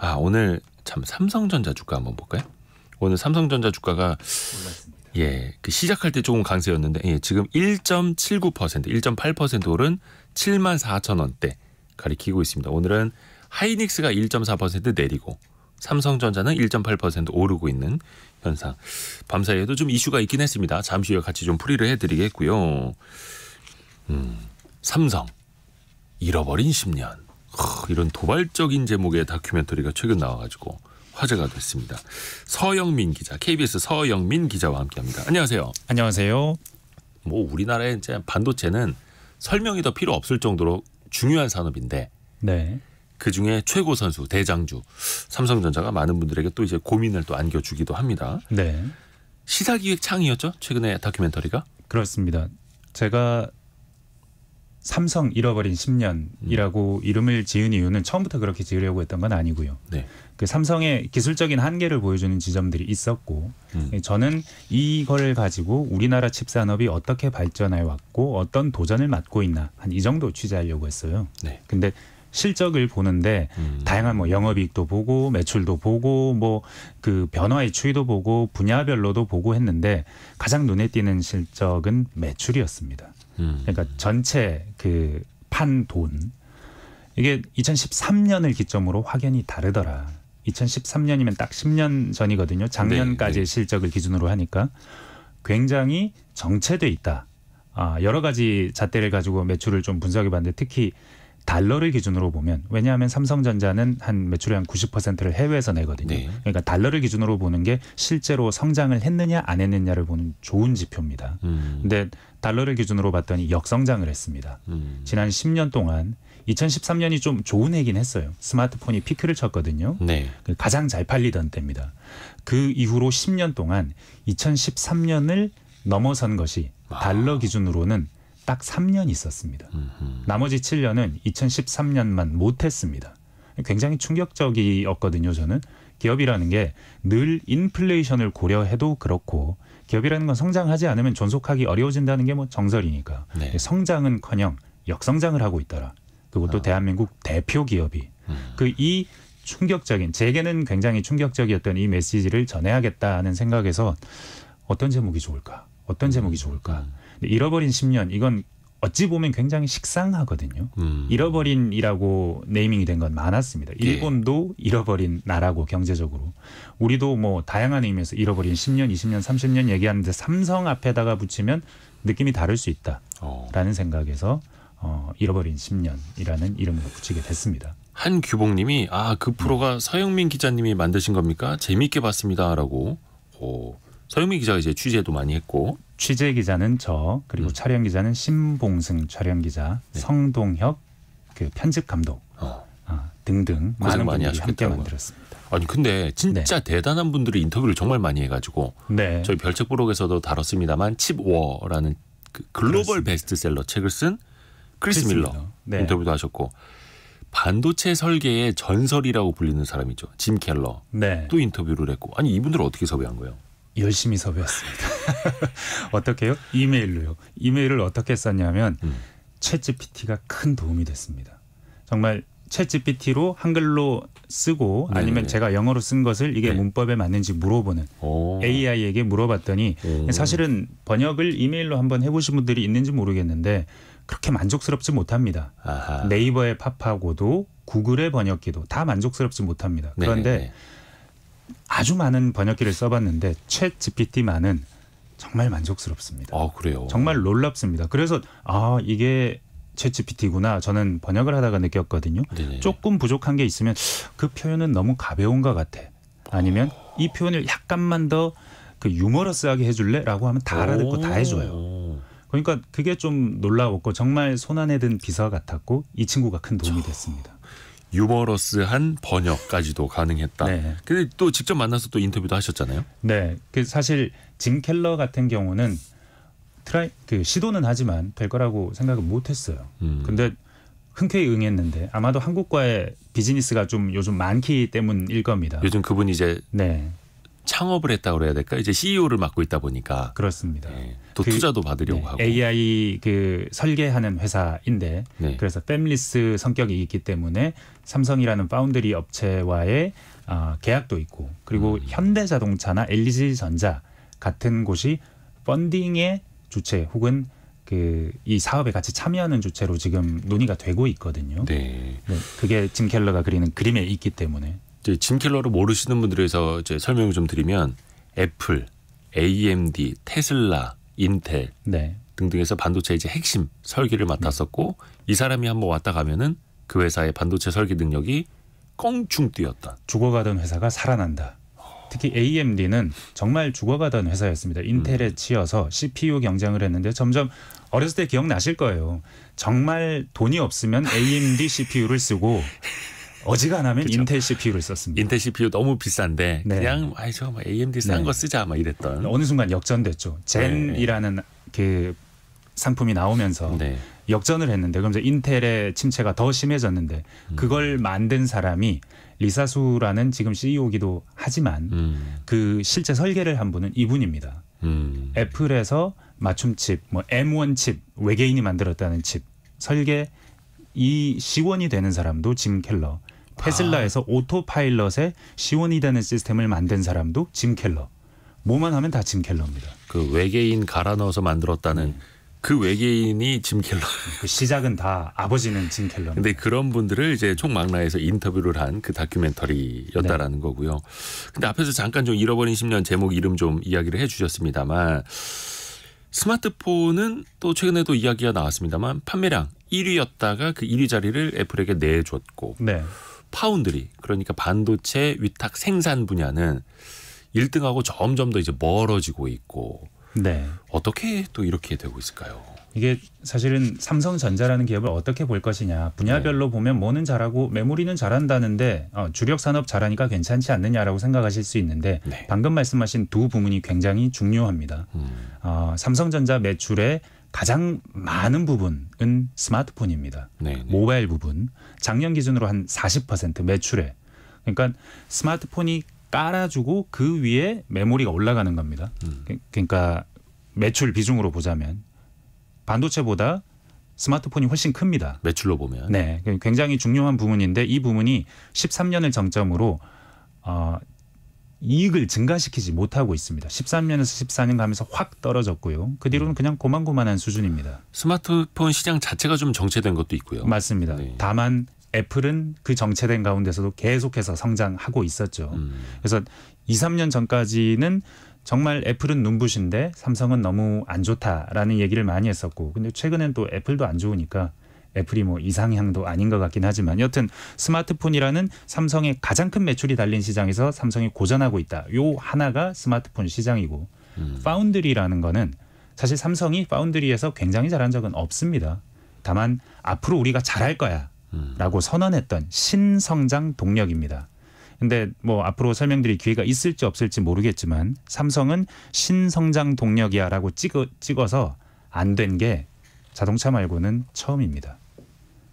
아 오늘 참 삼성전자 주가 한번 볼까요? 오늘 삼성전자 주가가 예, 그 시작할 때 조금 강세였는데 예, 지금 1.79%, 1.8% 오른 7만 4천 원대 가리키고 있습니다. 오늘은 하이닉스가 1.4% 내리고 삼성전자는 1.8% 오르고 있는 현상. 밤사이에도 좀 이슈가 있긴 했습니다. 잠시 후에 같이 좀 풀이를 해드리겠고요. 음, 삼성 잃어버린 10년. 이런 도발적인 제목의 다큐멘터리가 최근 나와가지고 화제가 됐습니다. 서영민 기자, KBS 서영민 기자와 함께합니다. 안녕하세요. 안녕하세요. 뭐 우리나라의 이제 반도체는 설명이 더 필요 없을 정도로 중요한 산업인데 네. 그 중에 최고 선수 대장주 삼성전자가 많은 분들에게 또 이제 고민을 또 안겨주기도 합니다. 네. 시사기획 창이었죠? 최근에 다큐멘터리가? 그렇습니다. 제가 삼성 잃어버린 10년이라고 음. 이름을 지은 이유는 처음부터 그렇게 지으려고 했던 건 아니고요. 네. 그 삼성의 기술적인 한계를 보여주는 지점들이 있었고 음. 예, 저는 이걸 가지고 우리나라 칩 산업이 어떻게 발전해 왔고 어떤 도전을 맞고 있나 한 이 정도 취재하려고 했어요. 네. 근데 실적을 보는데 음. 다양한 뭐 영업이익도 보고 매출도 보고 뭐 그 변화의 추이도 보고 분야별로도 보고 했는데 가장 눈에 띄는 실적은 매출이었습니다. 음. 그러니까 전체 그판 돈 이게 2013년을 기점으로 확연히 다르더라. 2013년이면 딱 10년 전이거든요. 작년까지의 네, 네. 실적을 기준으로 하니까 굉장히 정체돼 있다. 아, 여러 가지 잣대를 가지고 매출을 좀 분석해 봤는데 특히 달러를 기준으로 보면 왜냐하면 삼성전자는 한 매출의 한 90%를 해외에서 내거든요. 네. 그러니까 달러를 기준으로 보는 게 실제로 성장을 했느냐 안 했느냐를 보는 좋은 지표입니다. 음. 근데 달러를 기준으로 봤더니 역성장을 했습니다. 음. 지난 10년 동안 2013년이 좀 좋은 해긴 했어요. 스마트폰이 피크를 쳤거든요. 네. 그 가장 잘 팔리던 때입니다. 그 이후로 10년 동안 2013년을 넘어선 것이 달러 기준으로는 딱 3년 있었습니다. 음흠. 나머지 7년은 2013년만 못했습니다. 굉장히 충격적이었거든요, 저는. 기업이라는 게 늘 인플레이션을 고려해도 그렇고 기업이라는 건 성장하지 않으면 존속하기 어려워진다는 게 뭐 정설이니까 네. 성장은커녕 역성장을 하고 있더라. 그것도 아. 대한민국 대표 기업이 음. 그이 충격적인 제게는 굉장히 충격적이었던 이 메시지를 전해야겠다는 생각에서 어떤 제목이 좋을까? 어떤 제목이 음. 좋을까? 음. 잃어버린 10년 이건 어찌 보면 굉장히 식상하거든요. 음. 잃어버린이라고 네이밍이 된 건 많았습니다. 예. 일본도 예. 잃어버린 나라고 경제적으로 우리도 뭐 다양한 의미에서 잃어버린 10년, 20년, 30년 얘기하는데 삼성 앞에다가 붙이면 느낌이 다를 수 있다라는 어. 생각에서 어, 잃어버린 10년이라는 이름으로 붙이게 됐습니다. 한규봉님이 아그 프로가 서영민 기자님이 만드신 겁니까? 재미있게 봤습니다라고. 오. 서영민 기자가 이제 취재도 많이 했고 취재 기자는 저 그리고 음. 촬영 기자는 신봉승 촬영 기자 네. 성동혁 그 편집 감독 어. 아, 등등 많은 많이 분들고 함께 만들었습니다. 아니 근데 진짜 네. 대단한 분들이 인터뷰를 정말 많이 해가지고 네. 저희 별책 부록에서도 다뤘습니다만 칩워라는 그 글로벌 그렇습니다. 베스트셀러 책을 쓴 크리스, 크리스 밀러, 밀러. 네. 인터뷰도 하셨고 반도체 설계의 전설이라고 불리는 사람이죠. 짐 켈러. 네. 또 인터뷰를 했고. 아니 이분들을 어떻게 섭외한 거예요? 열심히 섭외했습니다. 어떻게요? 이메일로요. 이메일을 어떻게 썼냐면 음. 챗GPT가 큰 도움이 됐습니다. 정말 챗GPT로 한글로 쓰고 네네. 아니면 제가 영어로 쓴 것을 이게 네. 문법에 맞는지 물어보는 오. AI에게 물어봤더니 오. 사실은 번역을 이메일로 한번 해보신 분들이 있는지 모르겠는데 그렇게 만족스럽지 못합니다. 아하. 네이버의 팝하고도 구글의 번역기도 다 만족스럽지 못합니다. 네, 그런데 네네. 네. 아주 많은 번역기를 써봤는데 챗 GPT만은 정말 만족스럽습니다. 아 그래요? 정말 놀랍습니다. 그래서 아 이게 챗 GPT구나 저는 번역을 하다가 느꼈거든요. 네네. 네. 조금 부족한 게 있으면 그 표현은 너무 가벼운 것 같아. 아니면 오. 아. 이 표현을 약간만 더 그 유머러스하게 해줄래?라고 하면 다 알아듣고 오. 다 해줘요. 그러니까 그게 좀 놀라웠고 정말 손안에 든 비서 같았고 이 친구가 큰 도움이 저. 됐습니다. 유머러스한 번역까지도 가능했다. 네. 근데 또 직접 만나서 또 인터뷰도 하셨잖아요. 네. 그 사실 짐 켈러 같은 경우는 트라이 그 시도는 하지만 될 거라고 생각은 못 했어요. 음. 근데 흔쾌히 응했는데 아마도 한국과의 비즈니스가 좀 요즘 많기 때문일 겁니다. 요즘 그분 이제 이 네. 창업을 했다고 그래야 될까? 이제 CEO를 맡고 있다 보니까 그렇습니다. 네. 또그 투자도 받으려고 네, 하고 AI 그 설계하는 회사인데 네. 그래서 팸리스 성격이 있기 때문에 삼성이라는 파운드리 업체와의 어, 계약도 있고 그리고 음. 현대자동차나 LG전자 같은 곳이 펀딩의 주체 혹은 그 이 사업에 같이 참여하는 주체로 지금 논의가 되고 있거든요. 네. 네 그게 짐 켈러가 그리는 그림에 있기 때문에 이제 짐 켈러를 모르시는 분들에서 이제 설명을 좀 드리면 애플, AMD, 테슬라 인텔 네. 등등에서 반도체 이제 핵심 설계를 네. 맡았었고 이 사람이 한번 왔다 가면은 그 회사의 반도체 설계 능력이 껑충 뛰었다. 죽어가던 회사가 살아난다. 특히 AMD는 정말 죽어가던 회사였습니다. 인텔에 음. 치여서 CPU 경쟁을 했는데 점점 어렸을 때 기억나실 거예요. 정말 돈이 없으면 AMD CPU를 쓰고 어지간하면 그쵸. 인텔 CPU를 썼습니다. 인텔 CPU 너무 비싼데 네. 그냥 뭐 아이 저거 뭐 AMD 싼거 네. 쓰자 막 뭐 이랬던. 어느 순간 역전됐죠. 젠이라는 네. 그 상품이 나오면서 네. 역전을 했는데 그럼 이제 인텔의 침체가 더 심해졌는데 음. 그걸 만든 사람이 리사수라는 지금 CEO기도 하지만 음. 그 실제 설계를 한 분은 이분입니다. 음. 애플에서 맞춤칩, 뭐 M1 칩 외계인이 만들었다는 칩 설계 이 시원이 되는 사람도 짐 켈러 아. 테슬라에서 아. 오토파일럿에 시원이 되는 시스템을 만든 사람도 짐 켈러. 뭐만 하면 다 짐 켈러입니다. 그 외계인 갈아 넣어서 만들었다는 네. 그 외계인이 짐 켈러. 그 시작은 다 아버지는 짐 켈러. 근데 그런 분들을 이제 총망라에서 인터뷰를 한 그 다큐멘터리였다라는 네. 거고요. 근데 앞에서 잠깐 좀 잃어버린 10년 제목 이름 좀 이야기를 해 주셨습니다만 스마트폰은 또 최근에도 이야기가 나왔습니다만 판매량 1위였다가 그 1위 자리를 애플에게 내줬고 네. 파운드리 그러니까 반도체 위탁 생산 분야는 1등하고 점점 더 이제 멀어지고 있고 네. 어떻게 또 이렇게 되고 있을까요? 이게 사실은 삼성전자라는 기업을 어떻게 볼 것이냐 분야별로 네. 보면 뭐는 잘하고 메모리는 잘한다는데 어, 주력 산업 잘하니까 괜찮지 않느냐라고 생각하실 수 있는데 네. 방금 말씀하신 두 부문이 굉장히 중요합니다. 음. 어, 삼성전자 매출의 가장 많은 부분은 스마트폰입니다. 네네. 네. 모바일 부분. 작년 기준으로 한 40% 매출에. 그러니까 스마트폰이 깔아주고 그 위에 메모리가 올라가는 겁니다. 음. 그, 그러니까 매출 비중으로 보자면 반도체보다 스마트폰이 훨씬 큽니다. 매출로 보면. 네. 굉장히 중요한 부분인데 이 부분이 13년을 정점으로 어, 이익을 증가시키지 못하고 있습니다. 13년에서 14년 가면서 확 떨어졌고요. 그 뒤로는 그냥 고만고만한 수준입니다. 스마트폰 시장 자체가 좀 정체된 것도 있고요. 맞습니다. 네. 다만 애플은 그 정체된 가운데서도 계속해서 성장하고 있었죠. 음. 그래서 2, 3년 전까지는 정말 애플은 눈부신데 삼성은 너무 안 좋다라는 얘기를 많이 했었고 근데 최근엔 또 애플도 안 좋으니까 애플이 뭐 이상향도 아닌 것 같긴 하지만 여튼 스마트폰이라는 삼성의 가장 큰 매출이 달린 시장에서 삼성이 고전하고 있다. 요 하나가 스마트폰 시장이고 음. 파운드리라는 거는 사실 삼성이 파운드리에서 굉장히 잘한 적은 없습니다. 다만 앞으로 우리가 잘할 거야. 음. 라고 선언했던 신성장 동력입니다. 근데 뭐 앞으로 설명드릴 기회가 있을지 없을지 모르겠지만 삼성은 신성장 동력이야라고 찍어, 찍어서 안 된 게 자동차 말고는 처음입니다.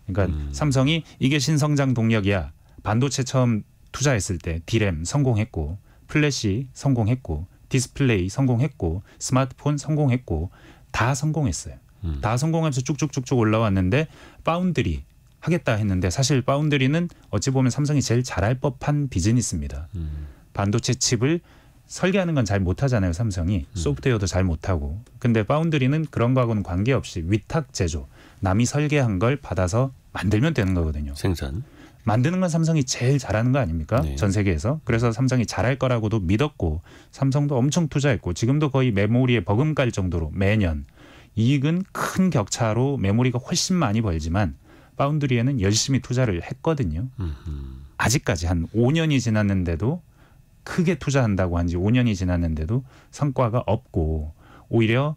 그러니까 음. 삼성이 이게 신성장 동력이야. 반도체 처음 투자했을 때 디램 성공했고 플래시 성공했고 디스플레이 성공했고 스마트폰 성공했고 다 성공했어요. 음. 다 성공하면서 쭉쭉쭉쭉 올라왔는데 파운드리 하겠다 했는데 사실 파운드리는 어찌 보면 삼성이 제일 잘할 법한 비즈니스입니다. 음. 반도체 칩을 설계하는 건 잘 못하잖아요 삼성이 음. 소프트웨어도 잘 못하고 근데 파운드리는 그런 거하고는 관계없이 위탁 제조 남이 설계한 걸 받아서 만들면 되는 거거든요. 생산. 만드는 건 삼성이 제일 잘하는 거 아닙니까? 네. 전 세계에서. 그래서 삼성이 잘할 거라고도 믿었고 삼성도 엄청 투자했고 지금도 거의 메모리에 버금갈 정도로 매년 이익은 큰 격차로 메모리가 훨씬 많이 벌지만 파운드리에는 열심히 투자를 했거든요. 아직까지 한 5년이 지났는데도 크게 투자한다고 한 지 5년이 지났는데도 성과가 없고 오히려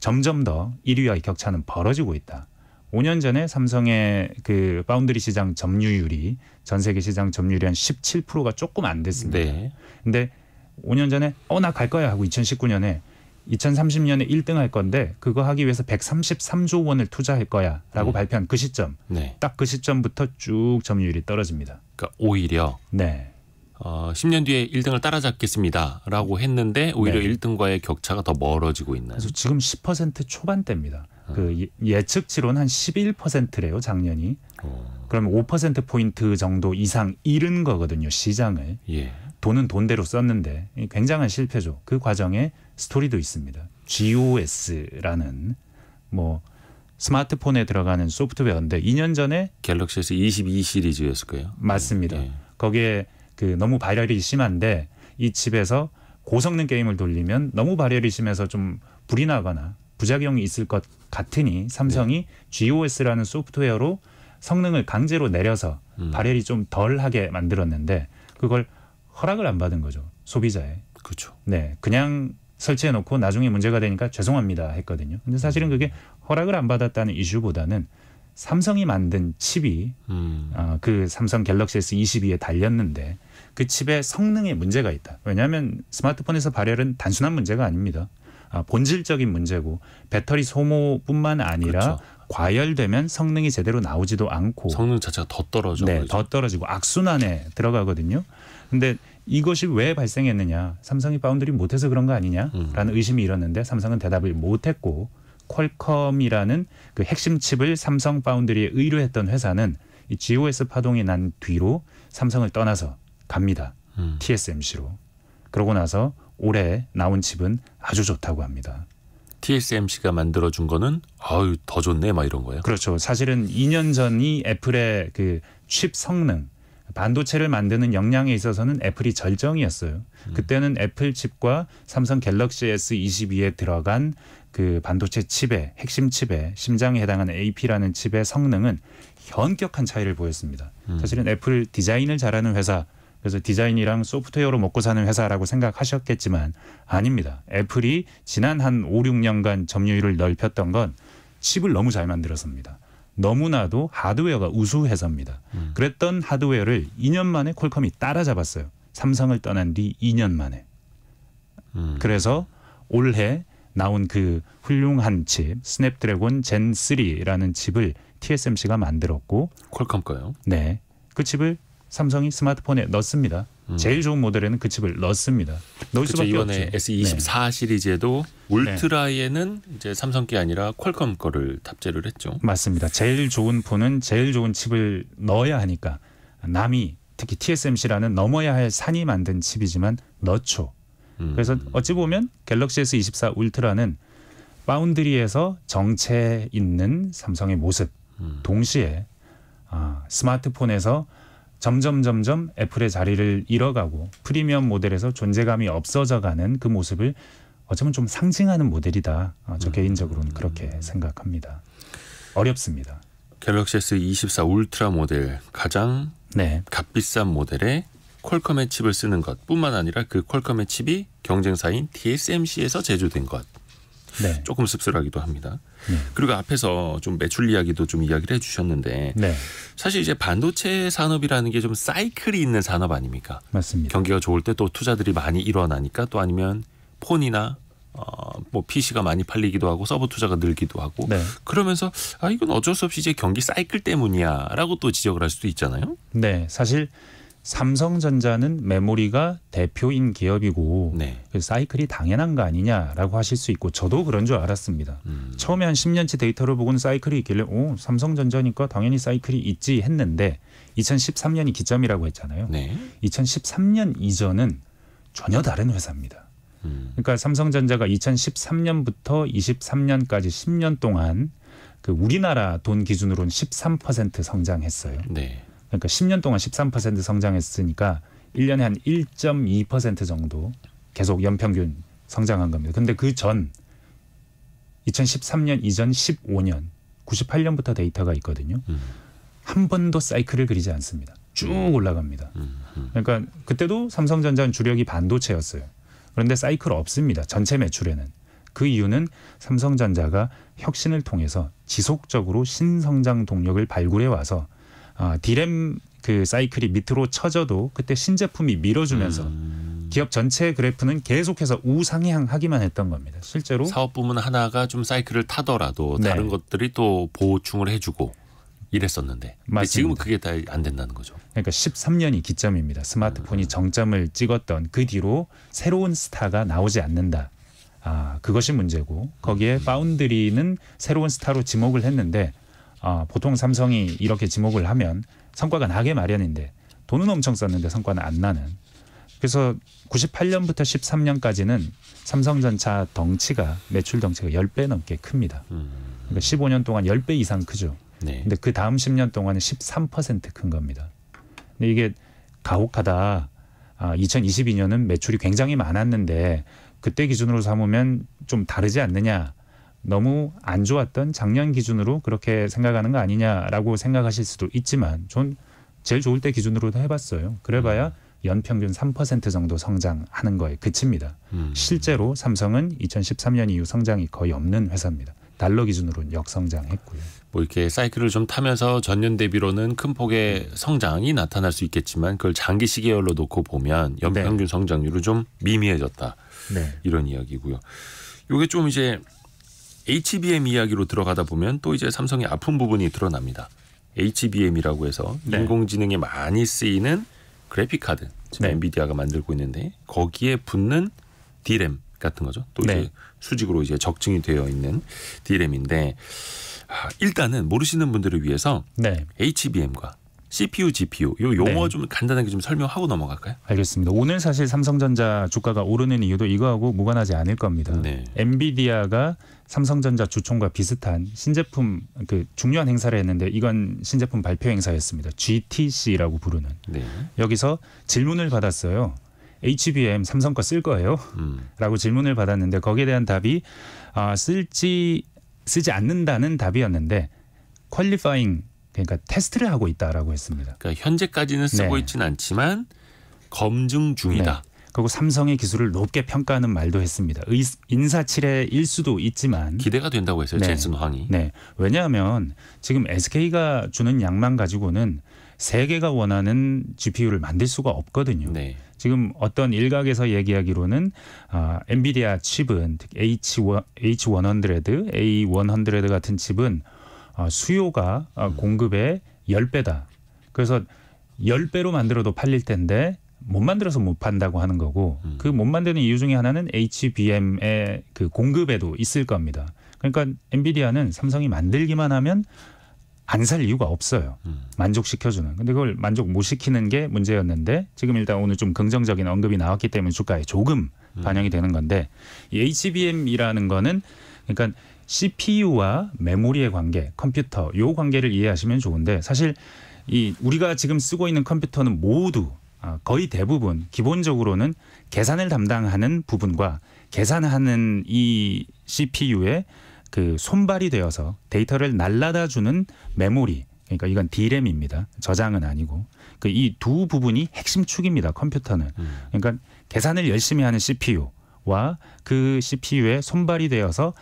점점 더 1위와의 격차는 벌어지고 있다. 5년 전에 삼성의 그 파운드리 시장 점유율이 전 세계 시장 점유율이 한 17%가 조금 안 됐습니다. 네. 근데 5년 전에 어 나 갈 거야 하고 2019년에 2030년에 1등 할 건데 그거 하기 위해서 133조 원을 투자할 거야라고 네. 음. 발표한 그 시점. 네. 딱그 시점부터 쭉 점유율이 떨어집니다. 그러니까 오히려 네. 어, 10년 뒤에 1등을 따라잡겠습니다라고 했는데 오히려 네. 1등과의 격차가 더 멀어지고 있나요? 그래서 지금 10% 초반대입니다. 아. 어. 그예측치로한 예, 11%래요 작년이. 어. 그러면 5% 포인트 정도 이상 잃은 거거든요 시장을. 예. 돈은 돈대로 썼는데 굉장한 실패죠. 그 과정에 스토리도 있습니다. GOS라는 뭐 스마트폰에 들어가는 소프트웨어인데 2년 전에 갤럭시에22 시리즈였을 거예요. 맞습니다. 예. 거기에 그 너무 발열이 심한데 이 집에서 고성능 게임을 돌리면 너무 발열이 심해서 좀 불이 나거나 부작용이 있을 것 같으니 삼성이 네. GOS라는 소프트웨어로 성능을 강제로 내려서 음. 발열이 좀 덜하게 만들었는데 그걸 허락을 안 받은 거죠 소비자의. 그렇죠. 네, 그냥 설치해 놓고 나중에 문제가 되니까 죄송합니다 했거든요. 근데 사실은 그게 허락을 안 받았다는 이슈보다는 삼성이 만든 칩이 음. 어, 그 삼성 갤럭시 S22에 달렸는데 그 칩의 성능에 문제가 있다. 왜냐하면 스마트폰에서 발열은 단순한 문제가 아닙니다. 아, 본질적인 문제고 배터리 소모뿐만 아니라 그렇죠. 과열되면 성능이 제대로 나오지도 않고 성능 자체가 더 떨어져. 네, 그렇죠? 더 떨어지고 악순환에 들어가거든요. 근데 이것이 왜 발생했느냐? 삼성이 바운드리 못해서 그런 거 아니냐라는 음. 의심이 일었는데 삼성은 대답을 못했고 퀄컴이라는 그 핵심 칩을 삼성 바운드리에 의뢰했던 회사는 이 GOS 파동이 난 뒤로 삼성을 떠나서 갑니다. 음. TSMC로. 그러고 나서 올해 나온 칩은 아주 좋다고 합니다. TSMC가 만들어준 거는 아유 더 좋네 막 이런 거예요. 그렇죠. 사실은 2년 전이 애플의 그 칩 성능 반도체를 만드는 역량에 있어서는 애플이 절정이었어요. 음. 그때는 애플 칩과 삼성 갤럭시 S22에 들어간 그 반도체 칩의 핵심 칩의 심장에 해당하는 AP라는 칩의 성능은 현격한 차이를 보였습니다. 음. 사실은 애플 디자인을 잘하는 회사 그래서 디자인이랑 소프트웨어로 먹고 사는 회사라고 생각하셨겠지만 아닙니다. 애플이 지난 한 5, 6년간 점유율을 넓혔던 건 칩을 너무 잘 만들었습니다. 너무나도 하드웨어가 우수 해사입니다 음. 그랬던 하드웨어를 2년 만에 콜컴이 따라잡았어요. 삼성을 떠난 뒤 2년 만에. 음. 그래서 올해 나온 그 훌륭한 칩 스냅드래곤 젠 3라는 칩을 TSMC가 만들었고 콜컴 거요. 네. 그 칩을 삼성이 스마트폰에 넣습니다. 음. 제일 좋은 모델에는 그 칩을 넣습니다. 넣을 그쵸, 수밖에 이번에 없죠. S24 네. 시리즈에도 네. 울트라에는 네. 이제 삼성 기 아니라 퀄컴 거를 탑재를 했죠. 맞습니다. 제일 좋은 폰은 제일 좋은 칩을 넣어야 하니까 남이 특히 TSMC라는 넘어야 할 산이 만든 칩이지만 넣죠. 음. 그래서 어찌 보면 갤럭시 S24 울트라는 바운드리에서 정체 있는 삼성의 모습 음. 동시에 아, 스마트폰에서 점점 점점 애플의 자리를 잃어가고 프리미엄 모델에서 존재감이 없어져가는 그 모습을 어쩌면 좀 상징하는 모델이다. 어, 저 음. 개인적으로는 그렇게 음. 생각합니다. 어렵습니다. 갤럭시 S24 울트라 모델 가장 네. 값비싼 모델에 퀄컴의 칩을 쓰는 것뿐만 아니라 그 퀄컴의 칩이 경쟁사인 TSMC에서 제조된 것. 네. 조금 씁쓸하기도 합니다. 네. 그리고 앞에서 좀 매출 이야기도 좀 이야기를 해주셨는데 네. 사실 이제 반도체 산업이라는 게 좀 사이클이 있는 산업 아닙니까? 맞습니다. 경기가 좋을 때 또 투자들이 많이 일어나니까 또 아니면 폰이나 어뭐 PC가 많이 팔리기도 하고 서버 투자가 늘기도 하고 네. 그러면서 아 이건 어쩔 수 없이 이제 경기 사이클 때문이야라고 또 지적을 할 수도 있잖아요. 네, 사실 삼성전자는 메모리가 대표인 기업이고 네. 그 사이클이 당연한 거 아니냐라고 하실 수 있고 저도 그런 줄 알았습니다. 음. 처음에 한 10년치 데이터를 보고는 사이클이 있길래 오 삼성전자니까 당연히 사이클이 있지 했는데 2013년이 기점이라고 했잖아요. 네. 2013년 이전은 전혀 다른 회사입니다. 음. 그러니까 삼성전자가 2013년부터 23년까지 10년 동안 그 우리나라 돈 기준으로는 13% 성장했어요. 네. 그러니까 10년 동안 13% 성장했으니까 1년에 한 1.2% 정도 계속 연평균 성장한 겁니다. 근데 그 전 2013년 이전 15년 98년부터 데이터가 있거든요. 음. 한 번도 사이클을 그리지 않습니다. 쭉 음. 올라갑니다. 음, 음. 그러니까 그때도 삼성전자는 주력이 반도체였어요. 그런데 사이클 없습니다. 전체 매출에는. 그 이유는 삼성전자가 혁신을 통해서 지속적으로 신성장 동력을 발굴해 와서 어, 디램 그 사이클이 밑으로 쳐져도 그때 신제품이 밀어주면서 음. 기업 전체 그래프는 계속해서 우상향하기만 했던 겁니다. 실제로 사업 부문 하나가 좀 사이클을 타더라도 네. 다른 것들이 또 보충을 해주고 이랬었는데 지금은 그게 다 안 된다는 거죠. 그러니까 13년이 기점입니다. 스마트폰이 음. 정점을 찍었던 그 뒤로 새로운 스타가 나오지 않는다. 아, 그것이 문제고 거기에 음. 파운드리는 새로운 스타로 지목을 했는데 어, 보통 삼성이 이렇게 지목을 하면 성과가 나게 마련인데 돈은 엄청 썼는데 성과는 안 나는. 그래서 98년부터 13년까지는 삼성전차 덩치가 매출 덩치가 10배 넘게 큽니다. 음. 그러니까 15년 동안 10배 이상 크죠. 네. 근데 그 다음 10년 동안은 13%큰 겁니다. 근데 이게 가혹하다. 아, 2022년은 매출이 굉장히 많았는데 그때 기준으로 삼으면 좀 다르지 않느냐 너무 안 좋았던 작년 기준으로 그렇게 생각하는 거 아니냐라고 생각하실 수도 있지만 전 제일 좋을 때 기준으로도 해봤어요. 그래봐야 음. 연평균 3% 정도 성장하는 거에 그칩니다. 음. 실제로 삼성은 2013년 이후 성장이 거의 없는 회사입니다. 달러 기준으로는 역성장했고요. 뭐 이렇게 사이클을 좀 타면서 전년 대비로는 큰 폭의 성장이 나타날 수 있겠지만 그걸 장기 시계열로 놓고 보면 연평균 네. 성장률은 좀 미미해졌다. 네. 이런 이야기고요. 요게 좀 이제 HBM 이야기로 들어가다 보면 또 이제 삼성의 아픈 부분이 드러납니다. HBM이라고 해서 네. 인공지능에 많이 쓰이는 그래픽 카드 지금 네. 엔비디아가 만들고 있는데 거기에 붙는 디램 같은 거죠. 또 이제 네. 수직으로 이제 적증이 되어 있는 디램인데 아, 일단은 모르시는 분들을 위해서 네. HBM과 CPU, GPU 요 용어 네. 좀 간단하게 좀 설명하고 넘어갈까요? 알겠습니다. 오늘 사실 삼성전자 주가가 오르는 이유도 이거하고 무관하지 않을 겁니다. 네. 엔비디아가 삼성전자 주총과 비슷한 신제품 그 중요한 행사를 했는데 이건 신제품 발표 행사였습니다. GTC라고 부르는 네. 여기서 질문을 받았어요. HBM 삼성 거 쓸 거예요? 음. 라고 질문을 받았는데 거기에 대한 답이 아, 쓸지 쓰지 않는다는 답이었는데 퀄리파잉 그러니까 테스트를 하고 있다라고 했습니다. 그러니까 현재까지는 쓰고 네. 있지는 않지만 검증 중이다. 네. 그리고 삼성의 기술을 높게 평가하는 말도 했습니다. 인사치레일 수도 있지만 기대가 된다고 했어요. 네. 젠슨 황이. 네. 왜냐하면 지금 SK가 주는 양만 가지고는 세계가 원하는 GPU를 만들 수가 없거든요. 네. 지금 어떤 일각에서 얘기하기로는 아, 엔비디아 칩은 특히 H100, H100, A100 같은 칩은 어, 수요가 어, 음. 공급의 열배다 그래서 열배로 만들어도 팔릴 텐데 못 만들어서 못 판다고 하는 거고 음. 그못 만드는 이유 중에 하나는 HBM의 그 공급에도 있을 겁니다. 그러니까 엔비디아는 삼성이 만들기만 하면 안 살 이유가 없어요. 음. 만족시켜주는. 근데 그걸 만족 못 시키는 게 문제였는데 지금 일단 오늘 좀 긍정적인 언급이 나왔기 때문에 주가에 조금 반영이 되는 건데 이 HBM이라는 거는 그러니까 CPU와 메모리의 관계, 컴퓨터 요 관계를 이해하시면 좋은데 사실 이 우리가 지금 쓰고 있는 컴퓨터는 모두 아, 거의 대부분 기본적으로는 계산을 담당하는 부분과 계산하는 이 CPU의 그 손발이 되어서 데이터를 날라다 주는 메모리 그러니까 이건 D램입니다. 저장은 아니고 그 이 두 부분이 핵심 축입니다. 컴퓨터는 음. 그러니까 계산을 열심히 하는 CPU. 와그 CPU의 손발이 되어서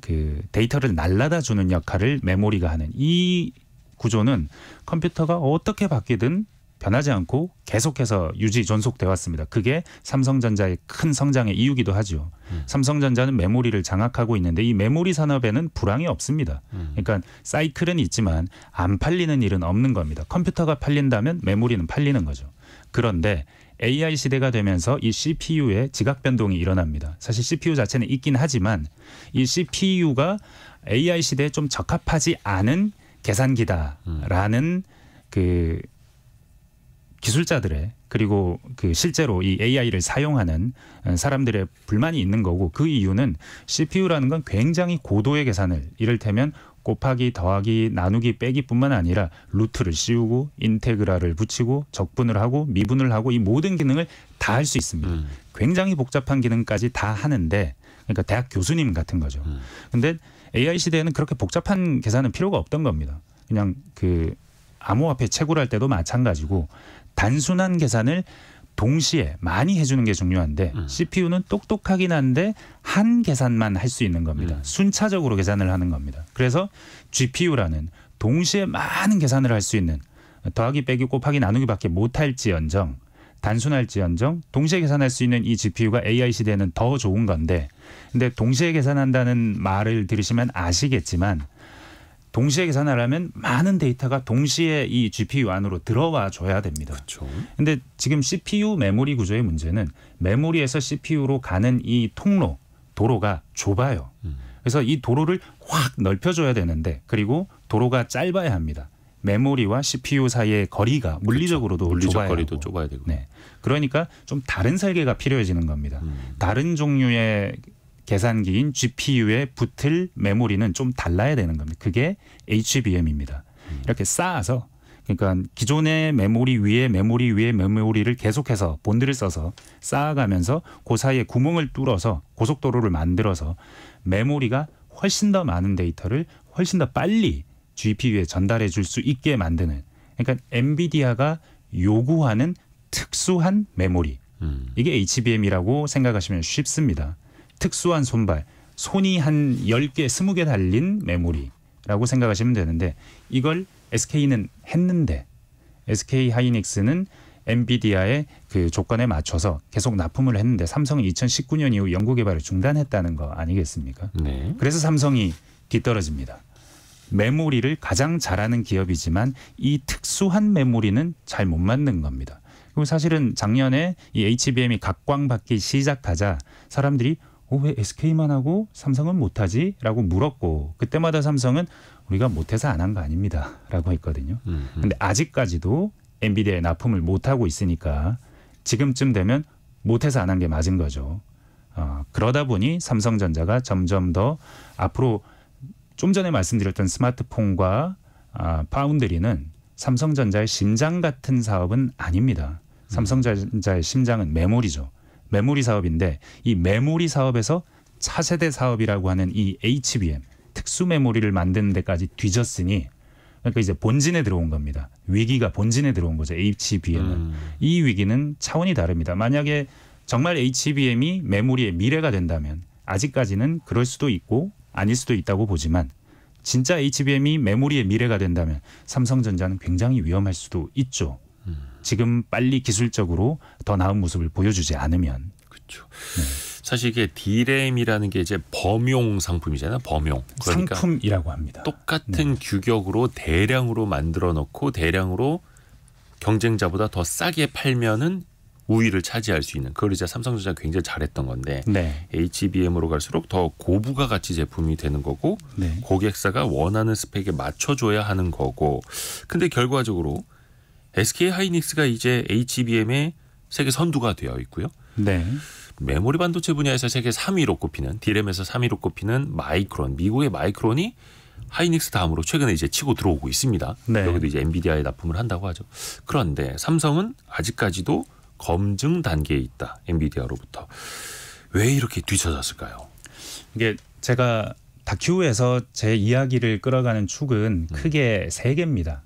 그 데이터를 날라다 주는 역할을 메모리가 하는 이 구조는 컴퓨터가 어떻게 바뀌든 변하지 않고 계속해서 유지 존속돼 왔습니다. 그게 삼성전자의 큰 성장의 이유기도 하죠. 음. 삼성전자는 메모리를 장악하고 있는데 이 메모리 산업에는 불황이 없습니다. 음. 그러니까 사이클은 있지만 안 팔리는 일은 없는 겁니다. 컴퓨터가 팔린다면 메모리는 팔리는 거죠. 그런데 AI 시대가 되면서 이 CPU의 지각 변동이 일어납니다. 사실 CPU 자체는 있긴 하지만 이 CPU가 AI 시대에 좀 적합하지 않은 계산기다라는 그 기술자들의 그리고 그 실제로 이 AI를 사용하는 사람들의 불만이 있는 거고 그 이유는 CPU라는 건 굉장히 고도의 계산을 이를테면 곱하기, 더하기, 나누기, 빼기뿐만 아니라 루트를 씌우고 인테그랄을 붙이고 적분을 하고 미분을 하고 이 모든 기능을 다 할 수 있습니다. 음. 굉장히 복잡한 기능까지 다 하는데 그러니까 대학 교수님 같은 거죠. 음. 근데 AI 시대에는 그렇게 복잡한 계산은 필요가 없던 겁니다. 그냥 그 암호화폐 채굴할 때도 마찬가지고 단순한 계산을 동시에 많이 해주는 게 중요한데 음. CPU는 똑똑하긴 한데 한 계산만 할 수 있는 겁니다. 음. 순차적으로 계산을 하는 겁니다. 그래서 GPU라는 동시에 많은 계산을 할 수 있는 더하기 빼기 곱하기 나누기밖에 못할지언정 단순할지언정 동시에 계산할 수 있는 이 GPU가 AI 시대에는 더 좋은 건데 근데 동시에 계산한다는 말을 들으시면 아시겠지만 동시에 계산하려면 많은 데이터가 동시에 이 GPU 안으로 들어와 줘야 됩니다. 그런데 지금 CPU 메모리 구조의 문제는 메모리에서 CPU로 가는 이 통로 도로가 좁아요. 음. 그래서 이 도로를 확 넓혀줘야 되는데 그리고 도로가 짧아야 합니다. 메모리와 CPU 사이의 거리가 물리적으로도 그렇죠. 물리적 좁아야 거리도 하고. 좁아야 되고. 네. 그러니까 좀 다른 설계가 필요해지는 겁니다. 음. 다른 종류의 계산기인 GPU에 붙을 메모리는 좀 달라야 되는 겁니다. 그게 HBM입니다. 음. 이렇게 쌓아서 그러니까 기존의 메모리 위에 메모리 위에 메모리를 계속해서 본드를 써서 쌓아가면서 그 사이에 구멍을 뚫어서 고속도로를 만들어서 메모리가 훨씬 더 많은 데이터를 훨씬 더 빨리 GPU에 전달해 줄 수 있게 만드는 그러니까 엔비디아가 요구하는 특수한 메모리 음. 이게 HBM이라고 생각하시면 쉽습니다. 특수한 손발, 손이 한 10개, 20개 달린 메모리라고 생각하시면 되는데 이걸 SK는 했는데 SK 하이닉스는 엔비디아의 그 조건에 맞춰서 계속 납품을 했는데 삼성은 2019년 이후 연구 개발을 중단했다는 거 아니겠습니까? 네. 그래서 삼성이 뒤떨어집니다. 메모리를 가장 잘하는 기업이지만 이 특수한 메모리는 잘 못 만든 겁니다. 그리고 사실은 작년에 이 HBM이 각광받기 시작하자 사람들이 어, 왜 SK만 하고 삼성은 못하지? 라고 물었고 그때마다 삼성은 우리가 못해서 안 한 거 아닙니다. 라고 했거든요. 음, 음. 근데 아직까지도 엔비디아에 납품을 못하고 있으니까 지금쯤 되면 못해서 안 한 게 맞은 거죠. 어, 그러다 보니 삼성전자가 점점 더 앞으로 좀 전에 말씀드렸던 스마트폰과 아, 파운드리는 삼성전자의 심장 같은 사업은 아닙니다. 삼성전자의 심장은 메모리죠. 메모리 사업인데 이 메모리 사업에서 차세대 사업이라고 하는 이 HBM 특수 메모리를 만드는 데까지 뒤졌으니 그러니까 이제 본진에 들어온 겁니다. 위기가 본진에 들어온 거죠. HBM은 음. 이 위기는 차원이 다릅니다. 만약에 정말 HBM이 메모리의 미래가 된다면 아직까지는 그럴 수도 있고 아닐 수도 있다고 보지만 진짜 HBM이 메모리의 미래가 된다면 삼성전자는 굉장히 위험할 수도 있죠. 지금 빨리 기술적으로 더 나은 모습을 보여주지 않으면 그렇죠. 네. 사실 이게 디램이라는 게 이제 범용 상품이잖아요. 범용. 그러니까 상품이라고 합니다. 똑같은 네. 규격으로 대량으로 만들어 놓고 대량으로 경쟁자보다 더 싸게 팔면은 우위를 차지할 수 있는 그걸 이제 삼성전자가 굉장히 잘했던 건데 네. HBM으로 갈수록 더 고부가 가치 제품이 되는 거고 네. 고객사가 원하는 스펙에 맞춰줘야 하는 거고 근데 결과적으로 SK 하이닉스가 이제 HBM의 세계 선두가 되어 있고요. 네. 메모리 반도체 분야에서 세계 3위로 꼽히는 디램에서 3위로 꼽히는 마이크론, 미국의 마이크론이 하이닉스 다음으로 최근에 이제 치고 들어오고 있습니다. 네. 여기도 이제 엔비디아에 납품을 한다고 하죠. 그런데 삼성은 아직까지도 검증 단계에 있다. 엔비디아로부터. 왜 이렇게 뒤쳐졌을까요? 이게 제가 다큐에서 제 이야기를 끌어가는 축은 음. 크게 음. 세 개입니다.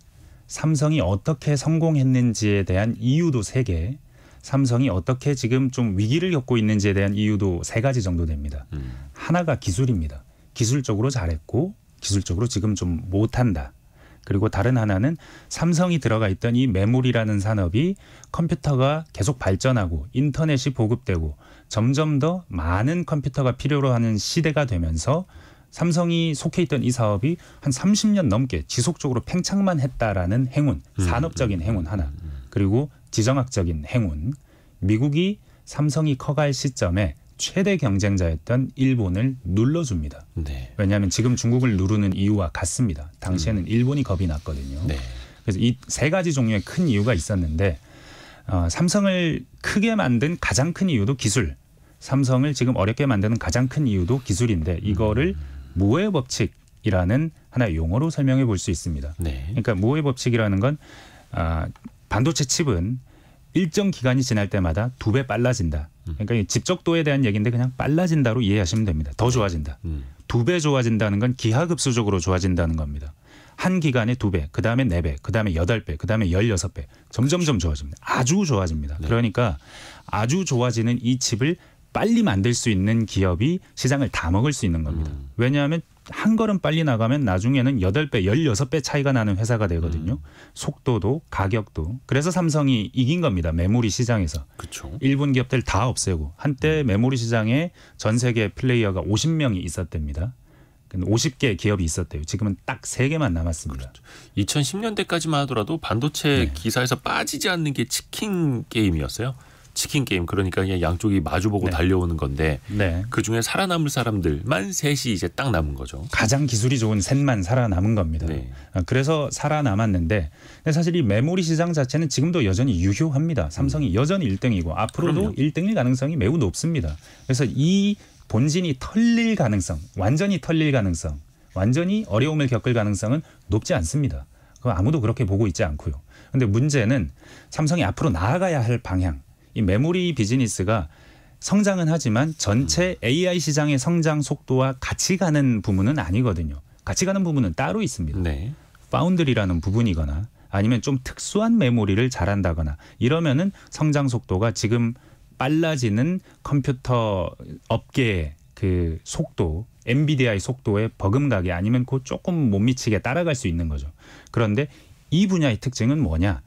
삼성이 어떻게 성공했는지에 대한 이유도 세 개, 삼성이 어떻게 지금 좀 위기를 겪고 있는지에 대한 이유도 세 가지 정도 됩니다. 음. 하나가 기술입니다. 기술적으로 잘했고 기술적으로 지금 좀 못한다. 그리고 다른 하나는 삼성이 들어가 있던 이 메모리라는 산업이 컴퓨터가 계속 발전하고 인터넷이 보급되고 점점 더 많은 컴퓨터가 필요로 하는 시대가 되면서 삼성이 속해 있던 이 사업이 한 30년 넘게 지속적으로 팽창만 했다라는 행운, 음, 산업적인 음, 행운 음, 하나, 그리고 지정학적인 행운, 미국이 삼성이 커갈 시점에 최대 경쟁자였던 일본을 눌러줍니다. 네. 왜냐하면 지금 중국을 누르는 이유와 같습니다. 당시에는 일본이 겁이 났거든요. 네. 그래서 이 세 가지 종류의 큰 이유가 있었는데 어, 삼성을 크게 만든 가장 큰 이유도 기술. 삼성을 지금 어렵게 만드는 가장 큰 이유도 기술인데 이거를 음. 무의 법칙이라는 하나의 용어로 설명해 볼 수 있습니다. 네. 그러니까 무의 법칙이라는 건 아, 반도체 칩은 일정 기간이 지날 때마다 두 배 빨라진다. 음. 그러니까 이 집적도에 대한 얘기인데 그냥 빨라진다로 이해하시면 됩니다. 더 네. 좋아진다. 음. 두배 좋아진다는 건 기하급수적으로 좋아진다는 겁니다. 한 기간에 두 배, 그 다음에 네 배, 그 다음에 여덟 배, 그 다음에 열여섯 배, 점점점 좋아집니다. 아주 좋아집니다. 네. 그러니까 아주 좋아지는 이 칩을 빨리 만들 수 있는 기업이 시장을 다 먹을 수 있는 겁니다. 음. 왜냐하면 한 걸음 빨리 나가면 나중에는 여덟 배 열여섯 배 차이가 나는 회사가 되거든요. 음. 속도도 가격도. 그래서 삼성이 이긴 겁니다. 메모리 시장에서. 그쵸. 일본 기업들 다 없애고 한때 음. 메모리 시장에 전 세계 플레이어가 오십 명이 있었답니다. 오십 개 기업이 있었대요. 지금은 딱 세개만 남았습니다. 그렇죠. 2010년대까지만 하더라도 반도체 네. 기사에서 빠지지 않는 게 치킨 게임이었어요. 치킨 게임 그러니까 그냥 양쪽이 마주보고 네. 달려오는 건데 네. 그 중에 살아남을 사람들만 셋이 이제 딱 남은 거죠. 가장 기술이 좋은 셋만 살아남은 겁니다. 네. 아, 그래서 살아남았는데 사실 이 메모리 시장 자체는 지금도 여전히 유효합니다. 삼성이 음. 여전히 1등이고 앞으로도 그럼요. 1등일 가능성이 매우 높습니다. 그래서 이 본진이 털릴 가능성, 완전히 털릴 가능성, 완전히 어려움을 겪을 가능성은 높지 않습니다. 그 아무도 그렇게 보고 있지 않고요. 근데 문제는 삼성이 앞으로 나아가야 할 방향, 이 메모리 비즈니스가 성장은 하지만 전체 AI 시장의 성장 속도와 같이 가는 부분은 아니거든요. 같이 가는 부분은 따로 있습니다. 네. 파운드리라는 부분이거나 아니면 좀 특수한 메모리를 잘한다거나 이러면은 성장 속도가 지금 빨라지는 컴퓨터 업계의 그 속도, 엔비디아의 속도에 버금가게 아니면 그 조금 못 미치게 따라갈 수 있는 거죠. 그런데 이 분야의 특징은 뭐냐?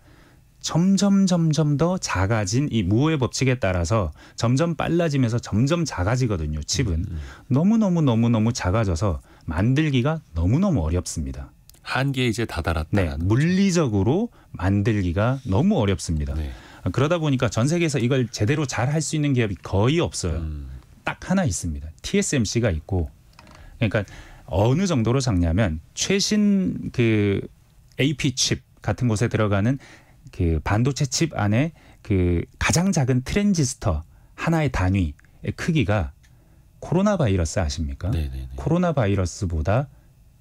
점점 점점 더 작아진 이 무호의 법칙에 따라서 점점 빨라지면서 점점 작아지거든요. 칩은 너무 너무 너무 너무 작아져서 만들기가 너무 너무 어렵습니다. 한계에 이제 다다랐다. 네, 물리적으로 만들기가 너무 어렵습니다. 네. 아, 그러다 보니까 전 세계에서 이걸 제대로 잘 할 수 있는 기업이 거의 없어요. 음. 딱 하나 있습니다. TSMC가 있고, 그러니까 어느 정도로 작냐면 최신 그 AP 칩 같은 곳에 들어가는 그 반도체 칩 안에 그 가장 작은 트랜지스터 하나의 단위의 크기가 코로나 바이러스 아십니까? 네네네. 네, 네. 코로나 바이러스보다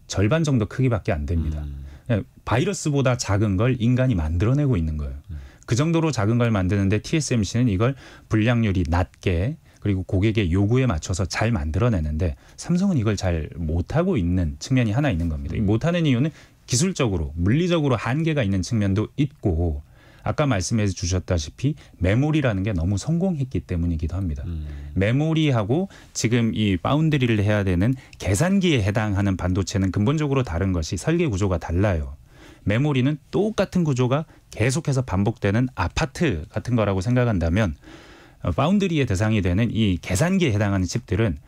절반 정도 크기밖에 안 됩니다. 음. 예, 바이러스보다 작은 걸 인간이 만들어내고 있는 거예요. 음. 그 정도로 작은 걸 만드는데 TSMC는 이걸 불량률이 낮게 그리고 고객의 요구에 맞춰서 잘 만들어내는데 삼성은 이걸 잘 못하고 있는 측면이 하나 있는 겁니다. 못하는 이유는 기술적으로 물리적으로 한계가 있는 측면도 있고 아까 말씀해 주셨다시피 메모리라는 게 너무 성공했기 때문이기도 합니다. 음. 메모리하고 지금 이파운드리를 해야 되는 계산기에 해당하는 반도체는 근본적으로 다른 것이 설계 구조가 달라요. 메모리는 똑같은 구조가 계속해서 반복되는 아파트 같은 거라고 생각한다면 파운드리의 어, 대상이 되는 이 계산기에 해당하는 칩들은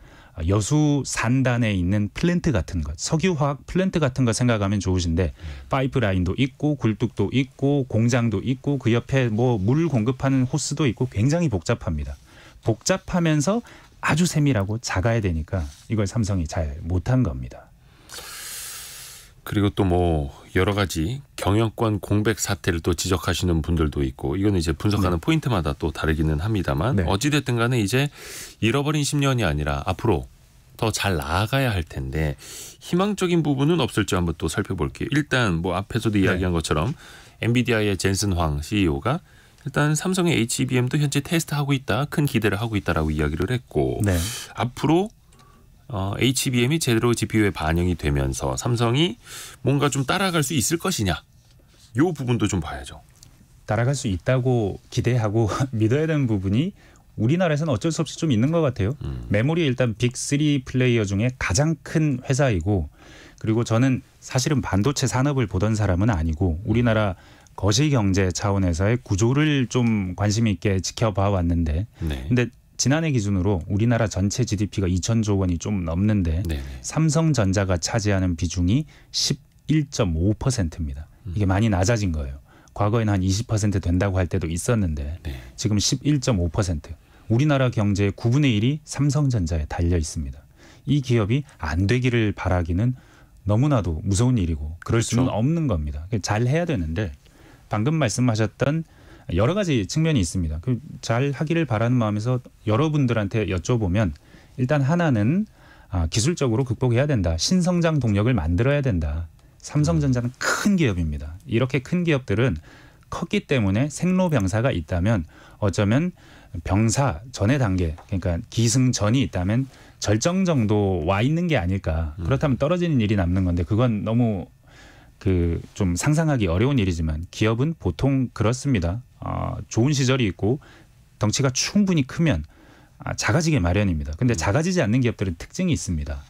여수 산단에 있는 플랜트 같은 것, 석유화학 플랜트 같은 거 생각하면 좋으신데 파이프라인도 있고 굴뚝도 있고 공장도 있고 그 옆에 뭐 물 공급하는 호스도 있고 굉장히 복잡합니다. 복잡하면서 아주 세밀하고 작아야 되니까 이걸 삼성이 잘 못한 겁니다. 그리고 또 뭐 여러 가지 경영권 공백 사태를 또 지적하시는 분들도 있고 이거는 이제 분석하는 네. 포인트마다 또 다르기는 합니다만 네. 어찌 됐든 간에 이제 잃어버린 10년이 아니라 앞으로 더 잘 나아가야 할 텐데 희망적인 부분은 없을지 한번 또 살펴볼게요. 일단 뭐 앞에서도 네. 이야기한 것처럼 엔비디아의 젠슨 황 CEO가 일단 삼성의 HBM도 e 현재 테스트하고 있다, 큰 기대를 하고 있다라고 이야기를 했고 네. 앞으로 어, HBM이 제대로 GPU에 반영이 되면서 삼성이 뭔가 좀 따라갈 수 있을 것이냐. 요 부분도 좀 봐야죠. 따라갈 수 있다고 기대하고 믿어야 되는 부분이 우리나라에서는 어쩔 수 없이 좀 있는 것 같아요. 음. 메모리 일단 빅3 플레이어 중에 가장 큰 회사이고 그리고 저는 사실은 반도체 산업을 보던 사람은 아니고 우리나라 거시 경제 차원에서의 구조를 좀 관심 있게 지켜봐 왔는데 네. 근데 지난해 기준으로 우리나라 전체 GDP가 2천조 원이 좀 넘는데 네 삼성전자가 차지하는 비중이 11.5%입니다. 음. 이게 많이 낮아진 거예요. 과거에는 한 20% 된다고 할 때도 있었는데 네. 지금 11.5%. 우리나라 경제의 9분의 1이 삼성전자에 달려 있습니다. 이 기업이 안 되기를 바라기는 너무나도 무서운 일이고 그럴 그렇죠. 수는 그렇죠. 없는 겁니다. 잘 해야 되는데 방금 말씀하셨던 여러 가지 측면이 있습니다. 그 잘 하기를 바라는 마음에서 여러분들한테 여쭤보면 일단 하나는 아, 기술적으로 극복해야 된다. 신성장 동력을 만들어야 된다. 삼성전자는 음. 큰 기업입니다. 이렇게 큰 기업들은 컸기 때문에 생로병사가 있다면 어쩌면 병사 전의 단계 그러니까 기승전이 있다면 절정 정도 와 있는 게 아닐까 음. 그렇다면 떨어지는 일이 남는 건데 그건 너무 그좀 상상하기 어려운 일이지만 기업은 보통 그렇습니다. 어, 좋은 시절이 있고 덩치가 충분히 크면 아, 작아지게 마련입니다. 근데 음. 작아지지 않는 기업들은 특징이 있습니다.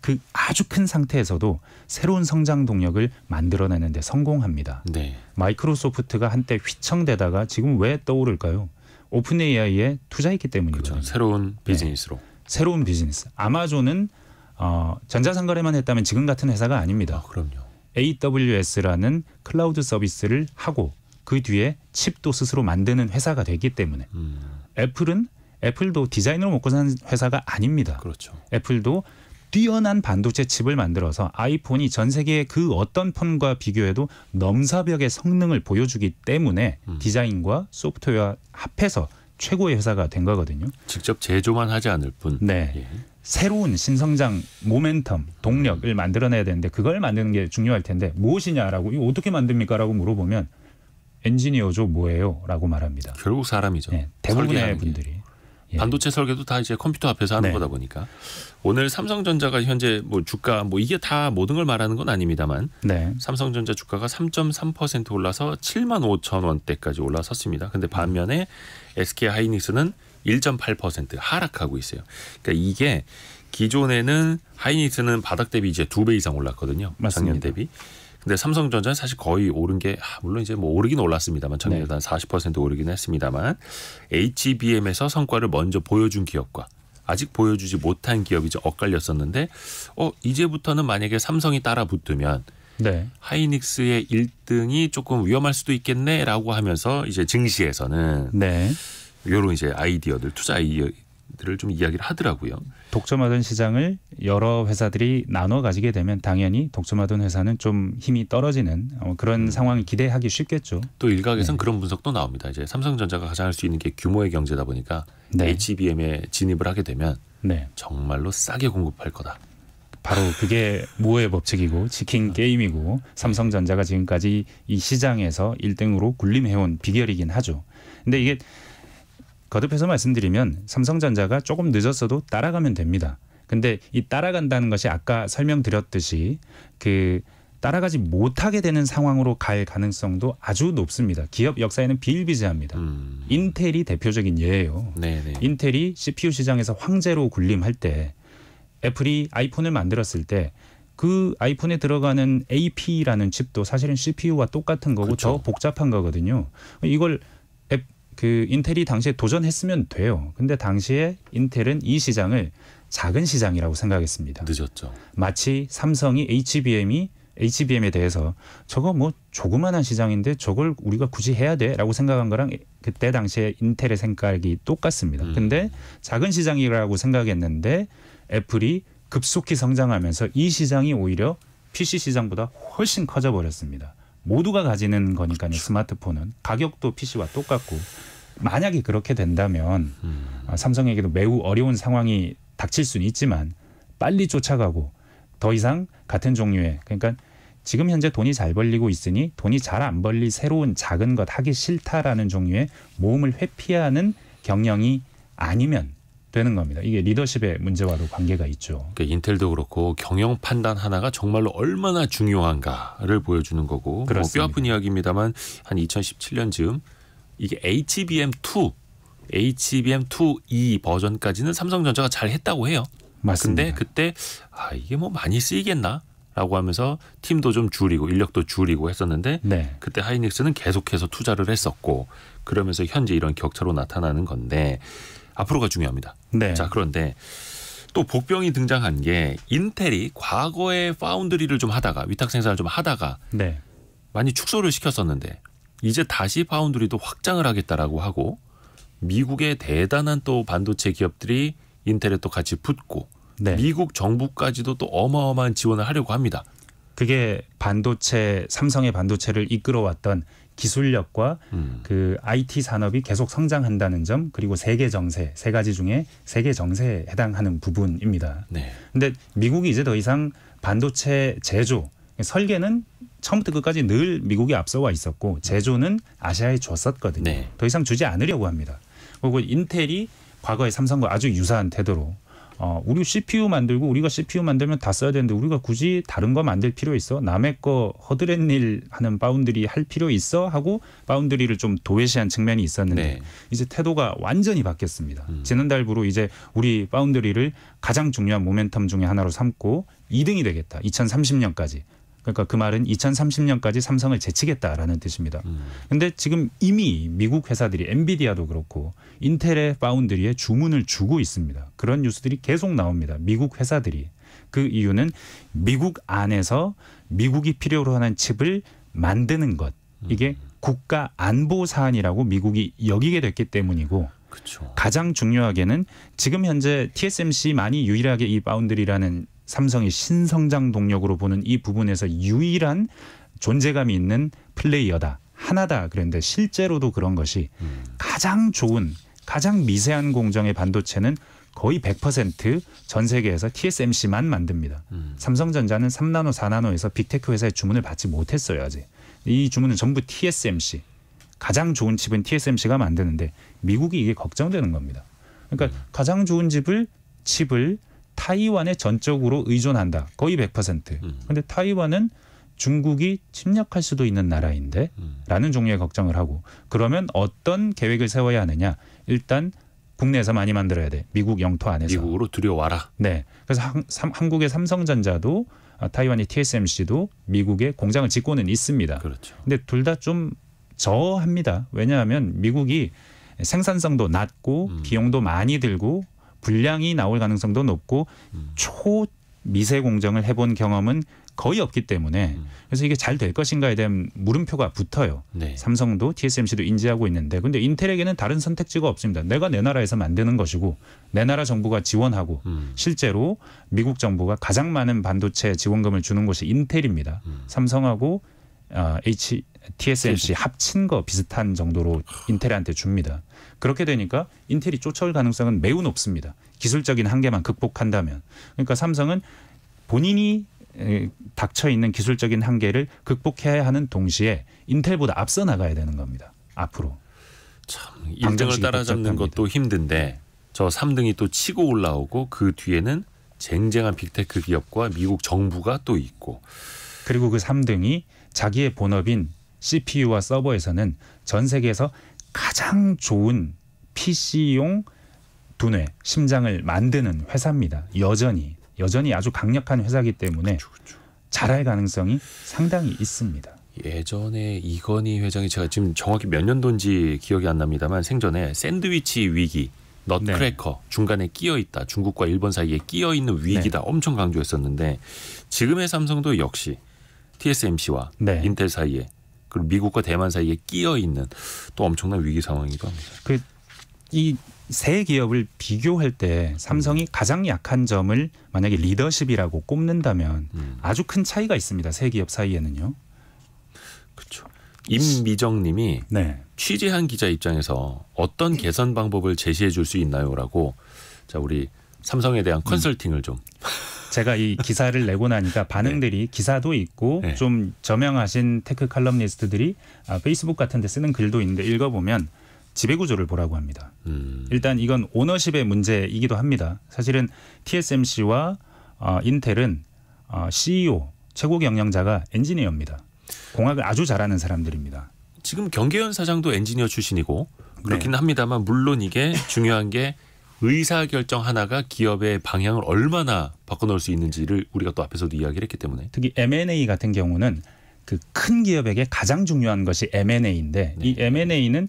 그 아주 큰 상태에서도 새로운 성장 동력을 만들어내는 데 성공합니다. 네. 마이크로소프트가 한때 휘청대다가 지금 왜 떠오를까요? 오픈 AI에 투자했기 때문이죠. 그렇죠. 죠 새로운 네. 비즈니스로. 네. 새로운 비즈니스. 아마존은 어, 전자상거래만 했다면 지금 같은 회사가 아닙니다. 아, 그럼요. AWS라는 클라우드 서비스를 하고 그 뒤에 칩도 스스로 만드는 회사가 되기 때문에 음. 애플은 애플도 디자인으로 먹고 사는 회사가 아닙니다. 그렇죠. 애플도 뛰어난 반도체 칩을 만들어서 아이폰이 전 세계의 그 어떤 폰과 비교해도 넘사벽의 성능을 보여주기 때문에 음. 디자인과 소프트웨어 합해서 최고의 회사가 된 거거든요. 직접 제조만 하지 않을 뿐. 네. 예. 새로운 신성장 모멘텀 동력을 만들어내야 되는데 그걸 만드는 게 중요할 텐데 무엇이냐라고 이거 어떻게 만듭니까라고 물어보면 엔지니어죠 뭐예요라고 말합니다. 결국 사람이죠. 네, 대부분의 분들이 예. 반도체 설계도 다 이제 컴퓨터 앞에서 하는 네. 거다 보니까 오늘 삼성전자가 현재 뭐 주가 뭐 이게 다 모든 걸 말하는 건 아닙니다만 네. 삼성전자 주가가 3.3% 올라서 7만 5천 원대까지 올라섰습니다. 근데 반면에 SK 하이닉스는 1.8% 하락하고 있어요. 그러니까 이게 기존에는 하이닉스는 바닥 대비 이제 두 배 이상 올랐거든요. 맞습니다. 작년 대비. 근데 삼성전자는 사실 거의 오른 게 아, 물론 이제 뭐 오르긴 올랐습니다만 전년보다 네. 40% 오르긴 했습니다만 HBM에서 성과를 먼저 보여준 기업과 아직 보여주지 못한 기업이 좀 엇갈렸었는데 어 이제부터는 만약에 삼성이 따라 붙으면 네. 하이닉스의 1등이 조금 위험할 수도 있겠네라고 하면서 이제 증시에서는 네. 요런 이제 아이디어들 투자 아이디어들을 좀 이야기를 하더라고요. 독점하던 시장을 여러 회사들이 나눠 가지게 되면 당연히 독점하던 회사는 좀 힘이 떨어지는 어, 그런 음. 상황을 기대하기 쉽겠죠. 또 일각에선 네. 그런 분석도 나옵니다. 이제 삼성전자가 가장 할 수 있는 게 규모의 경제다 보니까 네. HBM에 진입을 하게 되면 네. 정말로 싸게 공급할 거다. 바로 그게 무의 법칙이고 치킨 음. 게임이고 삼성전자가 지금까지 이 시장에서 일등으로 군림해온 비결이긴 하죠. 근데 이게 거듭해서 말씀드리면 삼성전자가 조금 늦었어도 따라가면 됩니다. 근데 이 따라간다는 것이 아까 설명드렸듯이 그 따라가지 못하게 되는 상황으로 갈 가능성도 아주 높습니다. 기업 역사에는 비일비재합니다. 음. 인텔이 대표적인 예예요. 네네. 인텔이 CPU 시장에서 황제로 군림할 때 애플이 아이폰을 만들었을 때 그 아이폰에 들어가는 AP라는 칩도 사실은 CPU와 똑같은 거고 그쵸. 더 복잡한 거거든요. 이걸 그 인텔이 당시에 도전했으면 돼요. 근데 당시에 인텔은 이 시장을 작은 시장이라고 생각했습니다. 늦었죠. 마치 삼성이 HBM이 HBM에 대해서 저거 뭐 조그만한 시장인데 저걸 우리가 굳이 해야 돼라고 생각한 거랑 그때 당시에 인텔의 생각이 똑같습니다. 음. 근데 작은 시장이라고 생각했는데 애플이 급속히 성장하면서 이 시장이 오히려 PC 시장보다 훨씬 커져 버렸습니다. 모두가 가지는 거니까요. 그렇죠. 스마트폰은 가격도 PC와 똑같고 만약에 그렇게 된다면 음. 삼성에게도 매우 어려운 상황이 닥칠 수는 있지만 빨리 쫓아가고 더 이상 같은 종류의 그러니까 지금 현재 돈이 잘 벌리고 있으니 돈이 잘 안벌리 새로운 작은 것 하기 싫다라는 종류의 모험을 회피하는 경영이 아니면 되는 겁니다. 이게 리더십의 문제와도 관계가 있죠. 그러니까 인텔도 그렇고 경영 판단 하나가 정말로 얼마나 중요한가를 보여주는 거고 뭐 뼈아픈 이야기입니다만 한 2017년 즈음 이게 HBM2, HBM2E 버전까지는 삼성전자가 잘 했다고 해요. 맞습니다. 근데 그때 아 이게 뭐 많이 쓰이겠나? 라고 하면서 팀도 좀 줄이고 인력도 줄이고 했었는데 네. 그때 하이닉스는 계속해서 투자를 했었고 그러면서 현재 이런 격차로 나타나는 건데 앞으로가 중요합니다. 네. 자 그런데 또 복병이 등장한 게 인텔이 과거에 파운드리를 좀 하다가 위탁 생산을 좀 하다가 네. 많이 축소를 시켰었는데 이제 다시 파운드리도 확장을 하겠다라고 하고 미국의 대단한 또 반도체 기업들이 인텔에 또 같이 붙고 네. 미국 정부까지도 또 어마어마한 지원을 하려고 합니다. 그게 반도체 삼성의 반도체를 이끌어왔던 기술력과 음. 그 IT 산업이 계속 성장한다는 점 그리고 세계 정세 세 가지 중에 세계 정세에 해당하는 부분입니다. 네. 근데 미국이 이제 더 이상 반도체 제조 설계는 처음부터 끝까지 늘 미국이 앞서와 있었고 제조는 아시아에 줬었거든요. 네. 더 이상 주지 않으려고 합니다. 그리고 인텔이 과거의 삼성과 아주 유사한 태도로 어, 우리 CPU 만들고 우리가 CPU 만들면 다 써야 되는데 우리가 굳이 다른 거 만들 필요 있어? 남의 거 허드렛 일 하는 바운드리 할 필요 있어? 하고 바운드리를 좀 도외시한 측면이 있었는데 네. 이제 태도가 완전히 바뀌었습니다. 음. 지난달부로 이제 우리 바운드리를 가장 중요한 모멘텀 중의 하나로 삼고 2등이 되겠다. 2030년까지. 그러니까 그 말은 2030년까지 삼성을 제치겠다라는 뜻입니다. 그런데 음. 지금 이미 미국 회사들이 엔비디아도 그렇고 인텔의 파운드리에 주문을 주고 있습니다. 그런 뉴스들이 계속 나옵니다. 미국 회사들이 그 이유는 미국 안에서 미국이 필요로 하는 칩을 만드는 것 이게 음. 국가 안보 사안이라고 미국이 여기게 됐기 때문이고 그쵸. 가장 중요하게는 지금 현재 TSMC만이 유일하게 이 바운드리라는 삼성이 신성장 동력으로 보는 이 부분에서 유일한 존재감이 있는 플레이어다. 하나다 그랬는데 실제로도 그런 것이 음. 가장 좋은 가장 미세한 공정의 반도체는 거의 100%전 세계에서 TSMC만 만듭니다. 음. 삼성전자는 3나노, 4나노에서 빅테크 회사의 주문을 받지 못했어요 아직. 이 주문은 전부 TSMC. 가장 좋은 집은 TSMC가 만드는데 미국이 이게 걱정되는 겁니다. 그러니까 음. 가장 좋은 집을 집을 타이완에 전적으로 의존한다. 거의 100%. 그런데 음. 타이완은 중국이 침략할 수도 있는 나라인데 음. 라는 종류의 걱정을 하고 그러면 어떤 계획을 세워야 하느냐. 일단 국내에서 많이 만들어야 돼. 미국 영토 안에서. 미국으로 들여와라. 네. 그래서 한, 삼, 한국의 삼성전자도 아, 타이완의 TSMC도 미국의 공장을 짓고는 있습니다. 그렇죠. 근데 둘 다 좀 저합니다. 왜냐하면 미국이 생산성도 낮고 음. 비용도 많이 들고 불량이 나올 가능성도 높고 음. 초 미세 공정을 해본 경험은 거의 없기 때문에 음. 그래서 이게 잘 될 것인가에 대한 물음표가 붙어요. 네. 삼성도 TSMC도 인지하고 있는데 근데 인텔에게는 다른 선택지가 없습니다. 내가 내 나라에서 만드는 것이고 내 나라 정부가 지원하고 음. 실제로 미국 정부가 가장 많은 반도체 지원금을 주는 곳이 인텔입니다. 음. 삼성하고 어, H, TSMC 합친 거 비슷한 정도로 인텔한테 줍니다. 그렇게 되니까 인텔이 쫓아올 가능성은 매우 높습니다. 기술적인 한계만 극복한다면. 그러니까 삼성은 본인이 닥쳐 있는 기술적인 한계를 극복해야 하는 동시에 인텔보다 앞서 나가야 되는 겁니다. 앞으로. 참 일등을 따라잡는 것도 힘든데 저 3등이 또 치고 올라오고 그 뒤에는 쟁쟁한 빅테크 기업과 미국 정부가 또 있고 그리고 그 3등이 자기의 본업인 CPU와 서버에서는 전 세계에서 가장 좋은 PC용 두뇌, 심장을 만드는 회사입니다. 여전히 여전히 아주 강력한 회사기 이 때문에 그쵸, 그쵸. 잘할 가능성이 상당히 있습니다. 예전에 이건희 회장이 제가 지금 정확히 몇 년도인지 기억이 안 납니다만 생전에 샌드위치 위기 넛크래커 네. 중간에 끼어 있다 중국과 일본 사이에 끼어 있는 위기다 네. 엄청 강조했었는데 지금의 삼성도 역시 TSMC와 네. 인텔 사이에 그리고 미국과 대만 사이에 끼어 있는 또 엄청난 위기 상황이기도 합니다. 그이 세 기업을 비교할 때 삼성이 음. 가장 약한 점을 만약에 리더십이라고 꼽는다면 음. 아주 큰 차이가 있습니다. 세 기업 사이에는요. 그렇죠. 임미정님이 네. 취재한 기자 입장에서 어떤 네. 개선 방법을 제시해 줄 수 있나요라고 자 우리 삼성에 대한 음. 컨설팅을 음. 좀 제가 이 기사를 내고 나니까 네. 반응들이 기사도 있고 네. 좀 저명하신 테크 칼럼니스트들이 아, 페이스북 같은 데 쓰는 글도 있는데 읽어보면 지배구조를 보라고 합니다. 음. 일단 이건 오너십의 문제이기도 합니다. 사실은 TSMC와 어, 인텔은 어, CEO, 최고 경영자가 엔지니어입니다. 공학을 아주 잘하는 사람들입니다. 지금 경계현 사장도 엔지니어 출신이고 네. 그렇긴 네. 합니다만 물론 이게 중요한 게 의사결정 하나가 기업의 방향을 얼마나 바꿔놓을 수 있는지를 우리가 또 앞에서도 이야기를 했기 때문에 특히 M&A 같은 경우는 그 큰 기업에게 가장 중요한 것이 M&A인데 네. 이 M&A는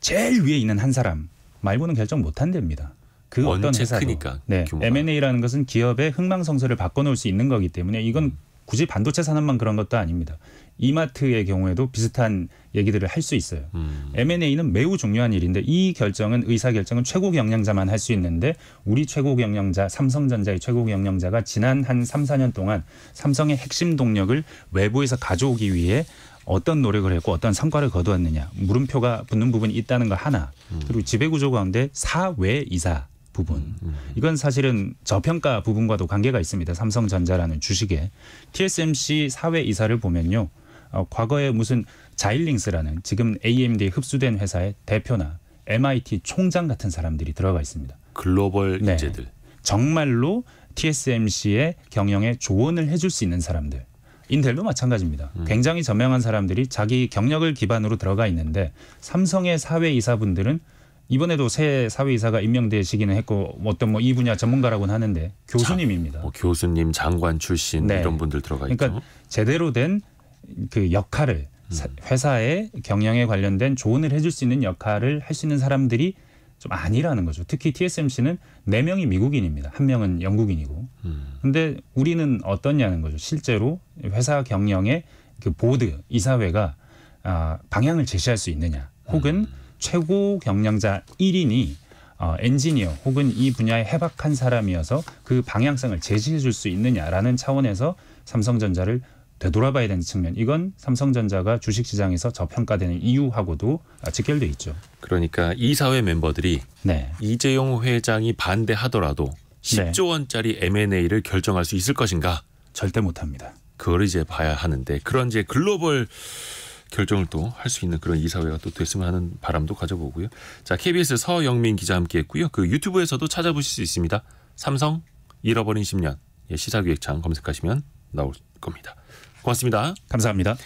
제일 위에 있는 한 사람 말고는 결정 못 한답니다. 그 어떤 회사니까 그 네, 규모가. M&A라는 것은 기업의 흥망성쇠를 바꿔놓을 수 있는 거기 때문에 이건 음. 굳이 반도체 산업만 그런 것도 아닙니다. 이마트의 경우에도 비슷한 얘기들을 할 수 있어요. 음. M&A는 매우 중요한 일인데 이 결정은 의사 결정은 최고 경영자만 할 수 있는데 우리 최고 경영자 삼성전자의 최고 경영자가 지난 한 3, 4년 동안 삼성의 핵심 동력을 외부에서 가져오기 위해 어떤 노력을 했고 어떤 성과를 거두었느냐 물음표가 붙는 부분이 있다는 거 하나 음. 그리고 지배구조 가운데 사외 이사 부분 음, 음, 이건 사실은 저평가 부분과도 관계가 있습니다 삼성전자라는 주식에 TSMC 사외 이사를 보면요 어, 과거에 무슨 자일링스라는 지금 a m d 흡수된 회사의 대표나 MIT 총장 같은 사람들이 들어가 있습니다. 글로벌 인재들. 네. 정말로 TSMC의 경영에 조언을 해줄 수 있는 사람들. 인텔도 마찬가지입니다. 음. 굉장히 저명한 사람들이 자기 경력을 기반으로 들어가 있는데 삼성의 사회이사분들은 이번에도 새 사회이사가 임명되시기는 했고 어떤 뭐 이 분야 전문가라고는 하는데 교수님입니다. 자, 뭐 교수님, 장관 출신 네. 이런 분들 들어가 그러니까 있죠. 그러니까 제대로 된그 역할을 음. 회사의 경영에 관련된 조언을 해줄 수 있는 역할을 할 수 있는 사람들이 좀 아니라는 거죠. 특히 TSMC는 네명이 미국인입니다. 한 명은 영국인이고. 음. 근데 우리는 어떻냐는 거죠. 실제로 회사 경영의 그 보드, 이사회가 아, 방향을 제시할 수 있느냐. 혹은 음. 최고 경영자 1인이 어, 엔지니어 혹은 이 분야에 해박한 사람이어서 그 방향성을 제시해 줄 수 있느냐라는 차원에서 삼성전자를 되돌아봐야 되는 측면 이건 삼성전자가 주식시장에서 저평가되는 이유하고도 직결돼 있죠. 그러니까 이사회 멤버들이 네. 이재용 회장이 반대하더라도 10조 원짜리 M&A를 결정할 수 있을 것인가? 절대 못합니다. 그걸 이제 봐야 하는데 그런 이제 글로벌 결정을 또 할 수 있는 그런 이사회가 또 됐으면 하는 바람도 가져보고요. 자, KBS 서영민 기자 함께했고요. 그 유튜브에서도 찾아보실 수 있습니다. 삼성 잃어버린 10년 예, 시사기획창 검색하시면 나올 겁니다. 고맙습니다. 감사합니다.